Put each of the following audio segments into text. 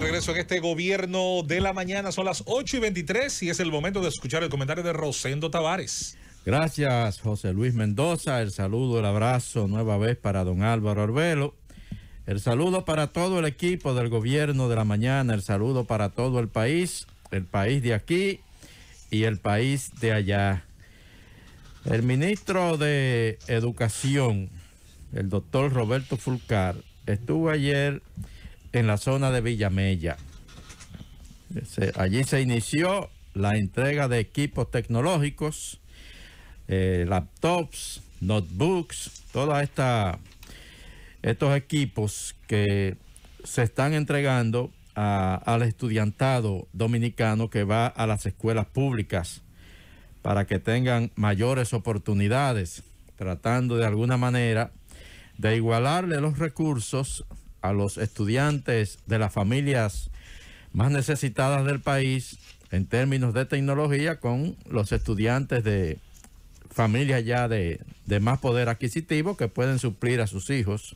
regreso en este gobierno de la mañana. Son las 8 y 23 y es el momento de escuchar el comentario de Rosendo Tavares. Gracias, José Luis Mendoza. El saludo, el abrazo nueva vez para don Álvaro Arbelo. El saludo para todo el equipo del gobierno de la mañana. El saludo para todo el país, el país de aquí y el país de allá. El ministro de Educación, el doctor Roberto Fulcar, estuvo ayer en la zona de Villamella. Allí se inició la entrega de equipos tecnológicos, eh, laptops, notebooks, todos estos equipos que se están entregando al estudiantado dominicano que va a las escuelas públicas para que tengan mayores oportunidades, tratando de alguna manera de igualarle los recursos a los estudiantes de las familias más necesitadas del país en términos de tecnología con los estudiantes de familias ya de, más poder adquisitivo que pueden suplir a sus hijos,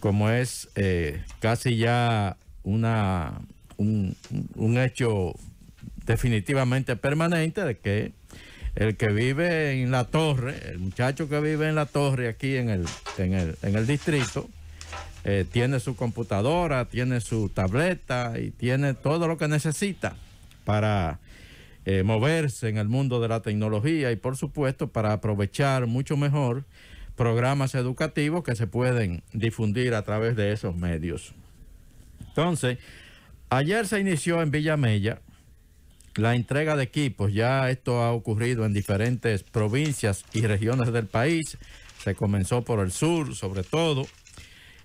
como es eh, casi ya una, un, un hecho definitivamente permanente de que el que vive en la torre, el muchacho que vive en la torre aquí en el, en el, en el distrito, eh, tiene su computadora, tiene su tableta y tiene todo lo que necesita para eh, moverse en el mundo de la tecnología y por supuesto para aprovechar mucho mejor programas educativos que se pueden difundir a través de esos medios. Entonces, ayer se inició en Villamella la entrega de equipos. Ya esto ha ocurrido en diferentes provincias y regiones del país. Se comenzó por el sur, sobre todo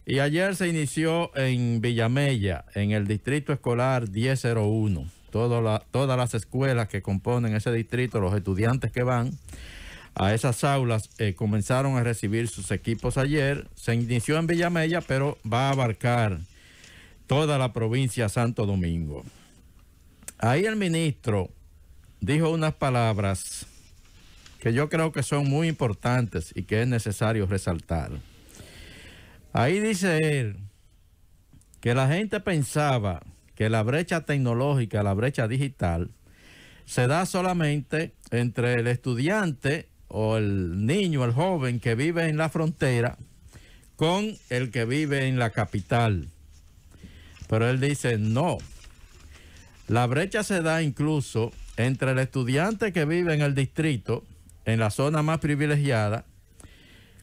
y ayer se inició en Villamella, en el Distrito Escolar 1001. 01 todas las escuelas que componen ese distrito, los estudiantes que van a esas aulas, eh, comenzaron a recibir sus equipos ayer. Se inició en Villamella, pero va a abarcar toda la provincia de Santo Domingo. Ahí el ministro dijo unas palabras que yo creo que son muy importantes y que es necesario resaltar. Ahí dice él que la gente pensaba que la brecha tecnológica, la brecha digital, se da solamente entre el estudiante o el niño, el joven que vive en la frontera con el que vive en la capital. Pero él dice, no, la brecha se da incluso entre el estudiante que vive en el distrito, en la zona más privilegiada,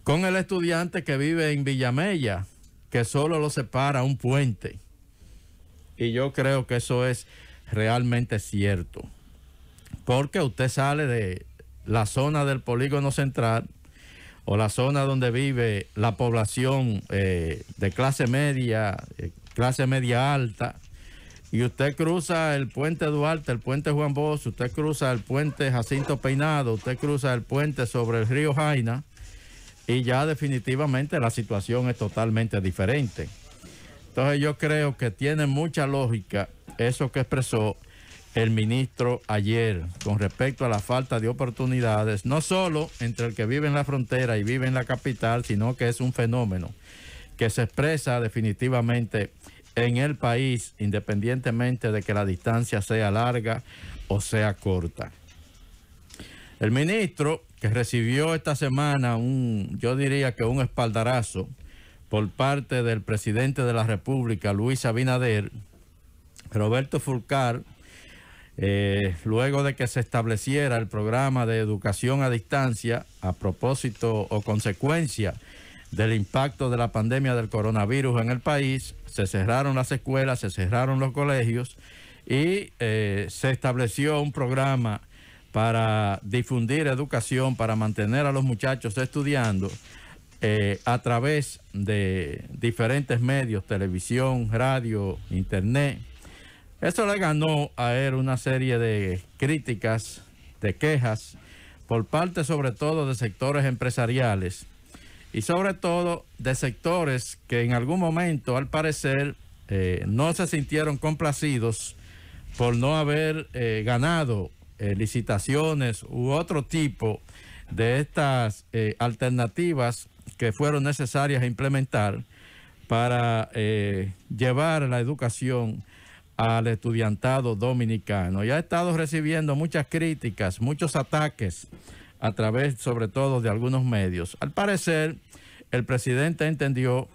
con el estudiante que vive en Villamella, que solo lo separa un puente. Y yo creo que eso es realmente cierto. Porque usted sale de la zona del polígono central o la zona donde vive la población eh, de clase media, eh, clase media alta, y usted cruza el puente Duarte, el puente Juan Bosch, usted cruza el puente Jacinto Peinado, usted cruza el puente sobre el río Jaina, y ya definitivamente la situación es totalmente diferente. Entonces yo creo que tiene mucha lógica eso que expresó el ministro ayer con respecto a la falta de oportunidades, no solo entre el que vive en la frontera y vive en la capital, sino que es un fenómeno que se expresa definitivamente en el país, independientemente de que la distancia sea larga o sea corta. El ministro que recibió esta semana un, yo diría que un espaldarazo por parte del presidente de la República, Luis Abinader, Roberto Fulcar, eh, luego de que se estableciera el programa de educación a distancia a propósito o consecuencia del impacto de la pandemia del coronavirus en el país, se cerraron las escuelas, se cerraron los colegios y eh, se estableció un programa para difundir educación, para mantener a los muchachos estudiando eh, a través de diferentes medios, televisión, radio, internet. Eso le ganó a él una serie de críticas, de quejas, por parte sobre todo de sectores empresariales y sobre todo de sectores que en algún momento, al parecer, eh, no se sintieron complacidos por no haber eh, ganado eh, licitaciones u otro tipo de estas eh, alternativas que fueron necesarias a implementar para eh, llevar la educación al estudiantado dominicano. Y ha estado recibiendo muchas críticas, muchos ataques a través sobre todo de algunos medios. Al parecer, el presidente entendió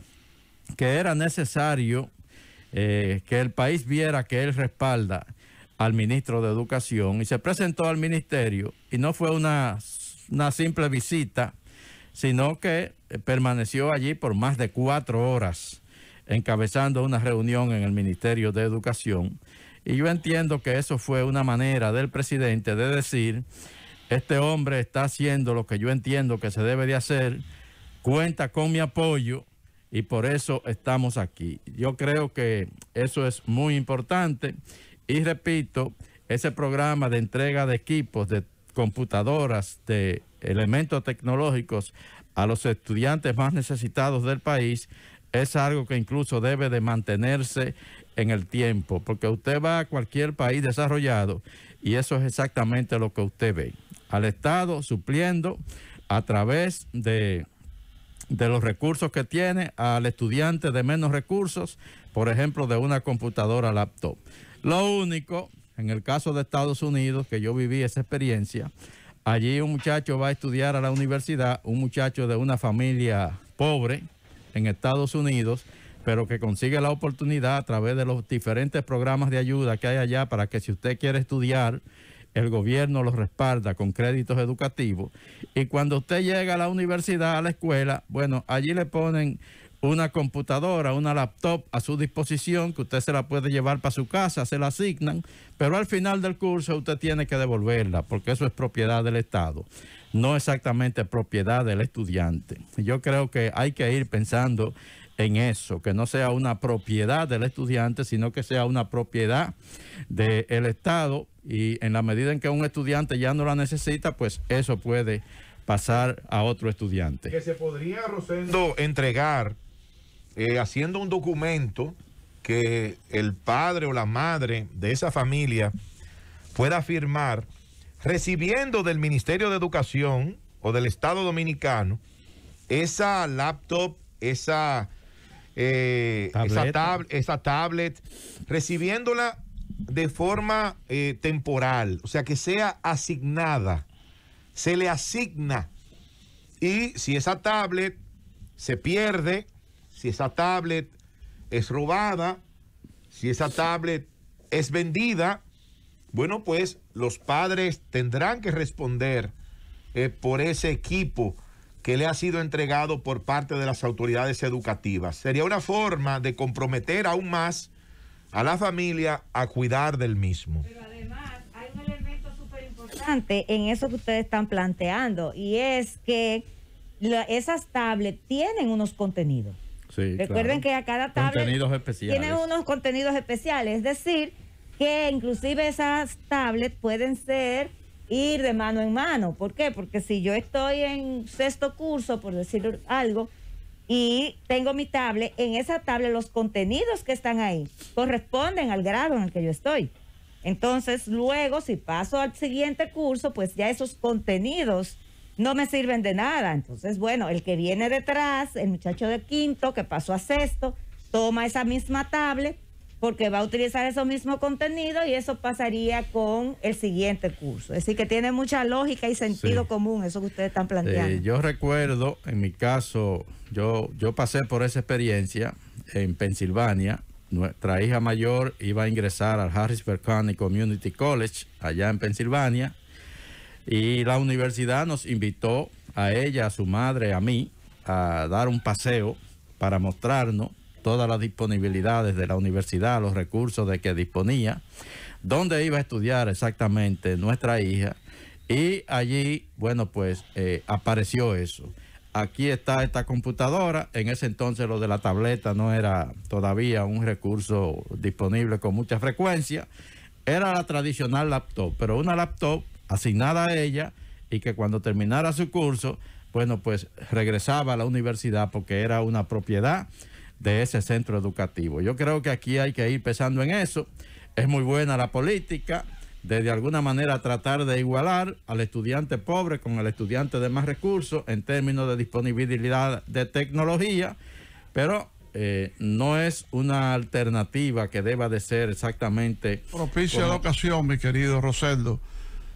que era necesario que el país viera que él respalda al ministro de Educación y se presentó al ministerio y no fue una, simple visita, sino que eh, permaneció allí por más de cuatro horas encabezando una reunión en el Ministerio de Educación. Y yo entiendo que eso fue una manera del presidente de decir, este hombre está haciendo lo que yo entiendo que se debe de hacer, cuenta con mi apoyo y por eso estamos aquí. Yo creo que eso es muy importante. Y repito, ese programa de entrega de equipos, de computadoras, de elementos tecnológicos a los estudiantes más necesitados del país es algo que incluso debe de mantenerse en el tiempo, porque usted va a cualquier país desarrollado y eso es exactamente lo que usted ve. Al Estado supliendo a través de, de los recursos que tiene al estudiante de menos recursos, por ejemplo, de una computadora laptop. Lo único, en el caso de Estados Unidos, que yo viví esa experiencia, allí un muchacho va a estudiar a la universidad, un muchacho de una familia pobre en Estados Unidos, pero que consigue la oportunidad a través de los diferentes programas de ayuda que hay allá para que si usted quiere estudiar, el gobierno lo respalda con créditos educativos. Y cuando usted llega a la universidad, a la escuela, bueno, allí le ponen una computadora, una laptop a su disposición que usted se la puede llevar para su casa, se la asignan, pero al final del curso usted tiene que devolverla porque eso es propiedad del Estado, no exactamente propiedad del estudiante. Yo creo que hay que ir pensando en eso, que no sea una propiedad del estudiante, sino que sea una propiedad del Estado y en la medida en que un estudiante ya no la necesita, pues eso puede pasar a otro estudiante. Que se podría, Rosendo, entregar eh, haciendo un documento que el padre o la madre de esa familia pueda firmar, recibiendo del Ministerio de Educación o del Estado Dominicano esa laptop, esa, eh, esa, tablet, recibiéndola de forma eh, temporal, o sea, que sea asignada, se le asigna. Y si esa tablet se pierde, si esa tablet es robada, si esa tablet es vendida, bueno, pues los padres tendrán que responder eh, por ese equipo que le ha sido entregado por parte de las autoridades educativas. Sería una forma de comprometer aún más a la familia a cuidar del mismo. Pero además hay un elemento súper importante en eso que ustedes están planteando y es que esas tablets tienen unos contenidos. Recuerden que a cada tablet tiene unos contenidos especiales, es decir, que inclusive esas tablets pueden ser ir de mano en mano. ¿Por qué? Porque si yo estoy en sexto curso, por decir algo, y tengo mi tablet, en esa tablet los contenidos que están ahí corresponden al grado en el que yo estoy. Entonces, luego, si paso al siguiente curso, pues ya esos contenidos no me sirven de nada. Entonces, bueno, el que viene detrás, el muchacho de quinto que pasó a sexto, toma esa misma tablet porque va a utilizar ese mismo contenido y eso pasaría con el siguiente curso. Es decir, que tiene mucha lógica y sentido común eso que ustedes están planteando. Eh, yo recuerdo, en mi caso, yo, yo pasé por esa experiencia en Pensilvania. Nuestra hija mayor iba a ingresar al Harrisburg County Community College, allá en Pensilvania. Y la universidad nos invitó a ella, a su madre, a mí, a dar un paseo para mostrarnos todas las disponibilidades de la universidad, los recursos de que disponía, dónde iba a estudiar exactamente nuestra hija. Y allí, bueno, pues eh, apareció eso. Aquí está esta computadora. En ese entonces lo de la tableta no era todavía un recurso disponible con mucha frecuencia. Era la tradicional laptop, pero una laptop asignada a ella y que cuando terminara su curso, bueno, pues regresaba a la universidad porque era una propiedad de ese centro educativo. Yo creo que aquí hay que ir pensando en eso. Es muy buena la política de de alguna manera tratar de igualar al estudiante pobre con el estudiante de más recursos en términos de disponibilidad de tecnología, pero eh, no es una alternativa que deba de ser exactamente... Propicia la ocasión, mi querido Rosendo.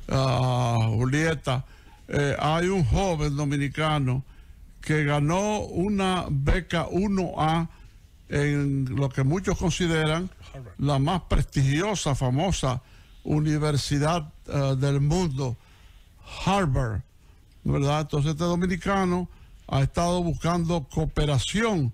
Julieta, eh, hay un joven dominicano que ganó una beca 1A en lo que muchos consideran la más prestigiosa, famosa universidad eh, del mundo, Harvard, ¿verdad? Entonces este dominicano ha estado buscando cooperación,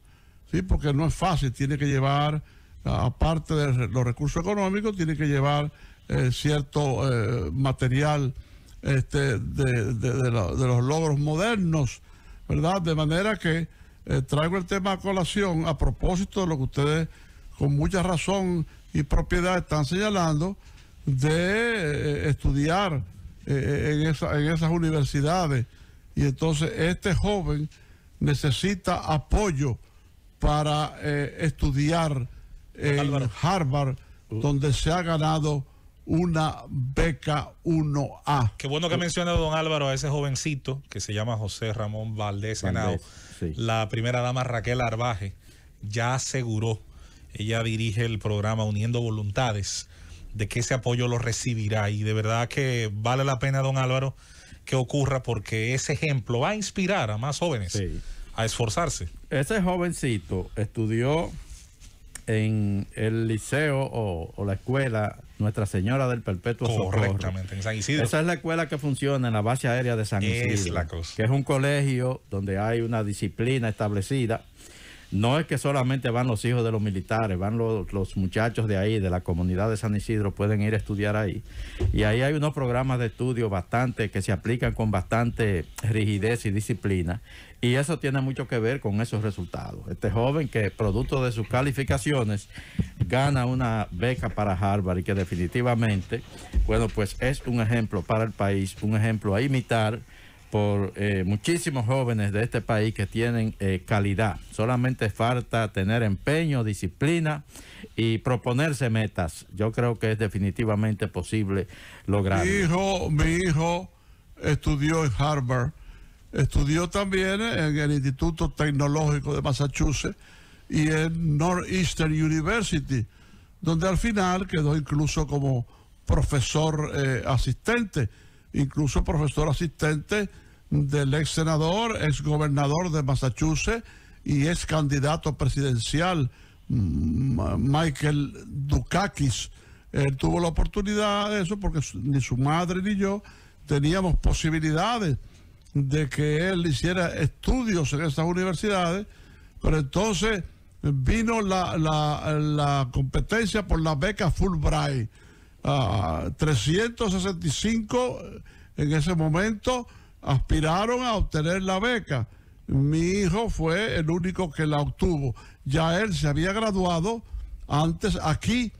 ¿sí? Porque no es fácil, tiene que llevar, aparte de los recursos económicos, tiene que llevar eh, cierto eh, material este, de, los logros modernos, ¿verdad? De manera que eh, traigo el tema a colación a propósito de lo que ustedes con mucha razón y propiedad están señalando de estudiar en, esas universidades. Y entonces este joven necesita apoyo para estudiar en Harvard, uh. donde se ha ganado una beca 1A. Qué bueno que menciona don Álvaro a ese jovencito que se llama José Ramón Valdés Henao. La primera dama Raquel Arbaje ya aseguró, ella dirige el programa Uniendo Voluntades, de que ese apoyo lo recibirá. Y de verdad que vale la pena, don Álvaro, que ocurra porque ese ejemplo va a inspirar a más jóvenes a esforzarse. Ese jovencito estudió en el liceo o, la escuela Nuestra Señora del Perpetuo Correctamente, en San Isidro. Esa es la escuela que funciona en la base aérea de San Isidro. Que es un colegio donde hay una disciplina establecida no es que solamente van los hijos de los militares, van los, muchachos de ahí, de la comunidad de San Isidro, pueden ir a estudiar ahí. Y ahí hay unos programas de estudio bastante que se aplican con bastante rigidez y disciplina. Y eso tiene mucho que ver con esos resultados. Este joven que, producto de sus calificaciones, gana una beca para Harvard y que definitivamente, bueno, pues es un ejemplo para el país, un ejemplo a imitar por eh, muchísimos jóvenes de este país que tienen eh, calidad. Solamente falta tener empeño, disciplina y proponerse metas. Yo creo que es definitivamente posible lograrlo. Mi hijo, mi hijo estudió en Harvard, estudió también en el Instituto Tecnológico de Massachusetts y en Northeastern University, donde al final quedó incluso como profesor eh, asistente incluso profesor asistente del ex senador, ex gobernador de Massachusetts y ex candidato presidencial mm, Michael Dukakis. Él tuvo la oportunidad de eso porque ni su madre ni yo teníamos posibilidades de que él hiciera estudios en esas universidades, pero entonces vino la, competencia por la beca Fulbright 365 eh, en ese momento aspiraron a obtener la beca. Mi hijo fue el único que la obtuvo. Ya él se había graduado antes aquí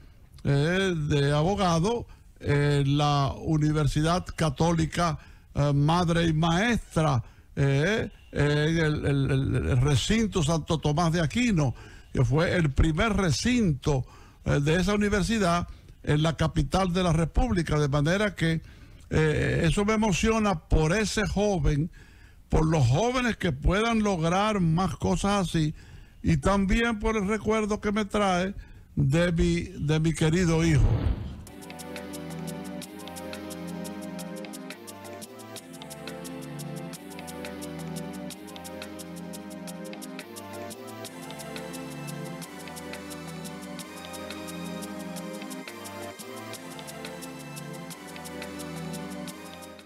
eh, de abogado en la Universidad Católica eh, Madre y Maestra, en el, recinto Santo Tomás de Aquino, que fue el primer recinto de esa universidad en la capital de la República. De manera que eh, eso me emociona por ese joven, por los jóvenes que puedan lograr más cosas así y también por el recuerdo que me trae de de mi querido hijo.